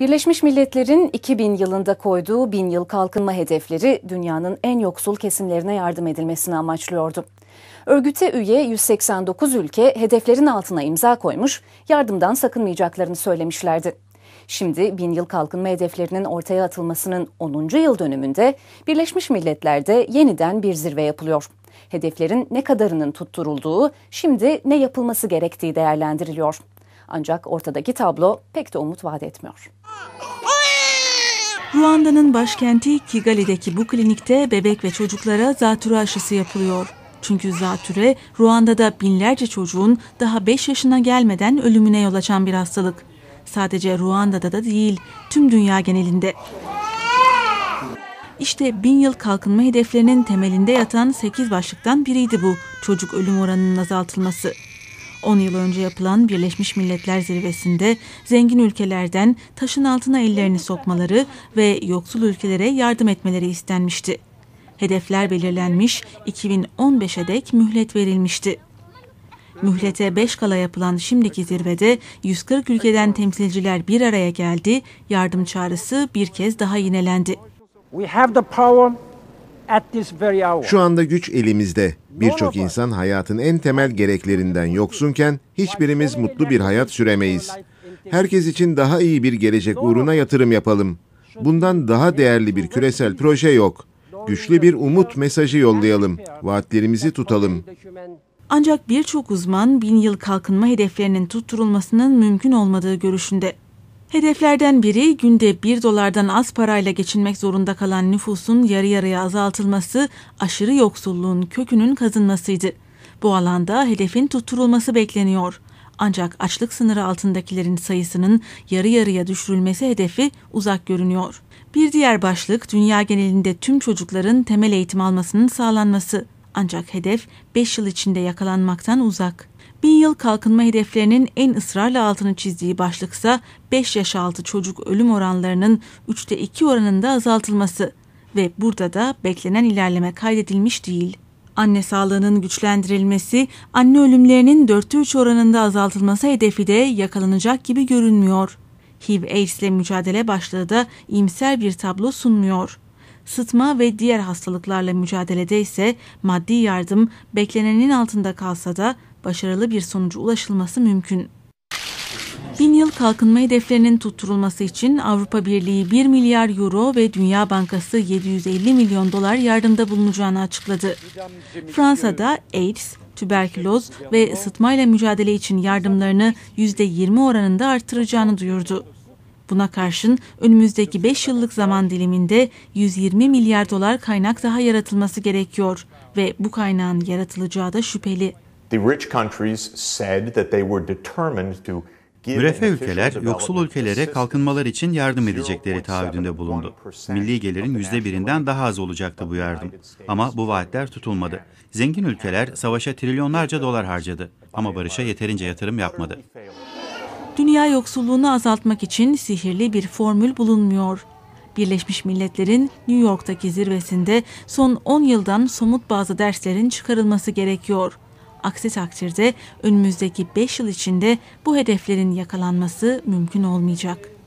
Birleşmiş Milletler'in 2000 yılında koyduğu bin yıl kalkınma hedefleri dünyanın en yoksul kesimlerine yardım edilmesini amaçlıyordu. Örgüte üye 189 ülke hedeflerin altına imza koymuş, yardımdan sakınmayacaklarını söylemişlerdi. Şimdi bin yıl kalkınma hedeflerinin ortaya atılmasının 10. yıl dönümünde Birleşmiş Milletler'de yeniden bir zirve yapılıyor. Hedeflerin ne kadarının tutturulduğu, şimdi ne yapılması gerektiği değerlendiriliyor. Ancak ortadaki tablo pek de umut vaat etmiyor. Ruanda'nın başkenti Kigali'deki bu klinikte bebek ve çocuklara zatürre aşısı yapılıyor. Çünkü zatürre Ruanda'da binlerce çocuğun daha 5 yaşına gelmeden ölümüne yol açan bir hastalık. Sadece Ruanda'da da değil, tüm dünya genelinde. İşte bin yıl kalkınma hedeflerinin temelinde yatan 8 başlıktan biriydi bu çocuk ölüm oranının azaltılması. 10 yıl önce yapılan Birleşmiş Milletler Zirvesi'nde zengin ülkelerden taşın altına ellerini sokmaları ve yoksul ülkelere yardım etmeleri istenmişti. Hedefler belirlenmiş, 2015'e dek mühlet verilmişti. Mühlete 5 kala yapılan şimdiki zirvede 140 ülkeden temsilciler bir araya geldi, yardım çağrısı bir kez daha yinelendi. We have the power şu anda güç elimizde. Birçok insan hayatın en temel gereklerinden yoksunken hiçbirimiz mutlu bir hayat süremeyiz. Herkes için daha iyi bir gelecek uğruna yatırım yapalım. Bundan daha değerli bir küresel proje yok. Güçlü bir umut mesajı yollayalım. Vaatlerimizi tutalım. Ancak birçok uzman bin yıl kalkınma hedeflerinin tutturulmasının mümkün olmadığı görüşünde. Hedeflerden biri günde 1 dolardan az parayla geçinmek zorunda kalan nüfusun yarı yarıya azaltılması, aşırı yoksulluğun kökünün kazınmasıydı. Bu alanda hedefin tutturulması bekleniyor. Ancak açlık sınırı altındakilerin sayısının yarı yarıya düşürülmesi hedefi uzak görünüyor. Bir diğer başlık dünya genelinde tüm çocukların temel eğitim almasının sağlanması. Ancak hedef 5 yıl içinde yakalanmaktan uzak. Bin yıl kalkınma hedeflerinin en ısrarla altını çizdiği başlıksa 5 yaş altı çocuk ölüm oranlarının 3'te 2 oranında azaltılması ve burada da beklenen ilerleme kaydedilmiş değil. Anne sağlığının güçlendirilmesi, anne ölümlerinin 4'te 3 oranında azaltılması hedefi de yakalanacak gibi görünmüyor. HIV AIDS ile mücadele başlığı da iyimser bir tablo sunmuyor. Sıtma ve diğer hastalıklarla mücadelede ise maddi yardım beklenenin altında kalsa da başarılı bir sonucu ulaşılması mümkün. Bin yıl kalkınma hedeflerinin tutturulması için Avrupa Birliği 1 milyar euro ve Dünya Bankası 750 milyon dolar yardımda bulunacağını açıkladı. Fransa'da AIDS, tüberküloz ve ısıtmayla mücadele için yardımlarını %20 oranında artıracağını duyurdu. Buna karşın önümüzdeki 5 yıllık zaman diliminde 120 milyar dolar kaynak daha yaratılması gerekiyor ve bu kaynağın yaratılacağı da şüpheli. Müreffeh ülkeler, yoksul ülkelere kalkınmalar için yardım edecekleri taahhüdünde bulundu. Milli gelirin yüzde birinden daha az olacaktı bu yardım. Ama bu vaatler tutulmadı. Zengin ülkeler savaşa trilyonlarca dolar harcadı. Ama barışa yeterince yatırım yapmadı dünya yoksulluğunu azaltmak için sihirli bir formül bulunmuyor. Birleşmiş Milletler'in New York'taki zirvesinde son 10 yıldan somut bazı derslerin çıkarılması gerekiyor. Aksi takdirde önümüzdeki 5 yıl içinde bu hedeflerin yakalanması mümkün olmayacak.